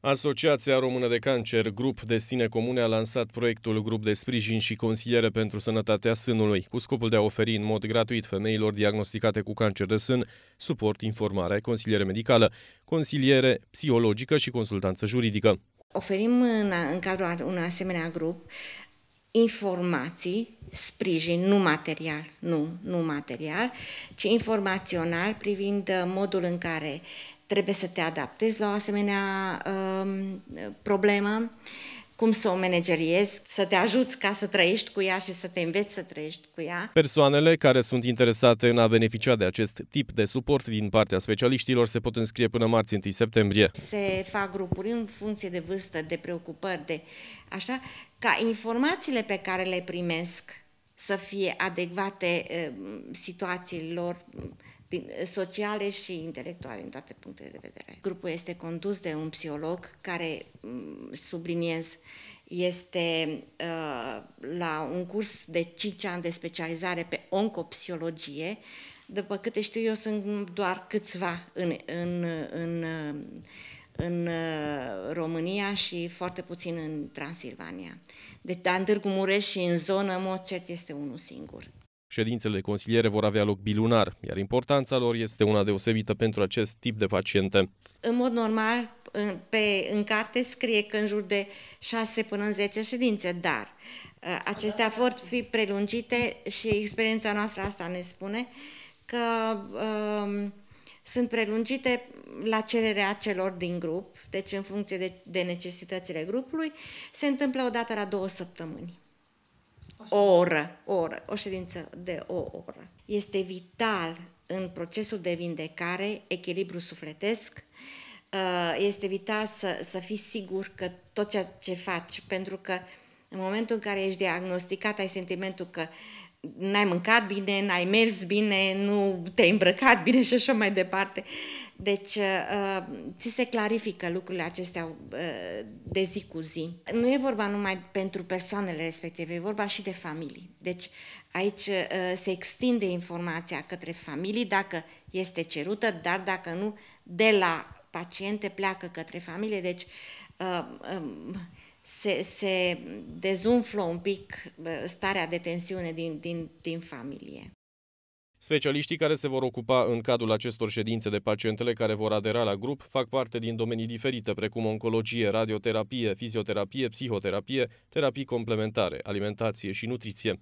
Asociația Română de Cancer, Grup de Destine Comune, a lansat proiectul Grup de Sprijin și Consiliere pentru Sănătatea Sânului, cu scopul de a oferi în mod gratuit femeilor diagnosticate cu cancer de sân suport, informare, consiliere medicală, consiliere psihologică și consultanță juridică. Oferim în, în cadrul unui asemenea grup informații, sprijin, nu material, nu, nu material, ci informațional privind modul în care trebuie să te adaptezi la o asemenea uh, Um, problemă, cum să o manageriezi, să te ajuți ca să trăiești cu ea și să te înveți să trăiești cu ea. Persoanele care sunt interesate în a beneficia de acest tip de suport din partea specialiștilor se pot înscrie până marți 1 septembrie. Se fac grupuri în funcție de vârstă, de preocupări, de așa, ca informațiile pe care le primesc să fie adecvate uh, situațiilor Eh, sociale și intelectuale în toate punctele de vedere. Grupul este condus de un psiholog care, mm, subliniez, este uh, la un curs de 5 ani de specializare pe oncopsiologie. După câte știu eu, sunt doar câțiva în, în, în, în eh, România și foarte puțin în Transilvania. Deci, în Târgu Mureș și în zonă, Mocet este unul singur. Ședințele consiliere vor avea loc bilunar, iar importanța lor este una deosebită pentru acest tip de paciente. În mod normal, pe, în carte scrie că în jur de 6 până în 10 ședințe, dar ă, acestea vor fi prelungite și experiența noastră asta ne spune că um, sunt prelungite la cererea celor din grup, deci în funcție de, de necesitățile grupului, se întâmplă o dată la două săptămâni o oră, o oră, o ședință de o oră. Este vital în procesul de vindecare, echilibru sufletesc, uh, este vital să, să fii sigur că tot ceea ce faci, pentru că în momentul în care ești diagnosticat, ai sentimentul că n-ai mâncat bine, n-ai mers bine, nu te-ai îmbrăcat bine și așa mai departe. Deci, uh, ți se clarifică lucrurile acestea uh, de zi cu zi. Nu e vorba numai pentru persoanele respective, e vorba și de familii. Deci, aici uh, se extinde informația către familii dacă este cerută, dar dacă nu, de la paciente pleacă către familie. Deci, um, se, se dezumflă un pic starea de tensiune din, din, din familie. Specialiștii care se vor ocupa în cadrul acestor ședințe de pacientele care vor adera la grup fac parte din domenii diferite, precum oncologie, radioterapie, fizioterapie, psihoterapie, terapii complementare, alimentație și nutriție.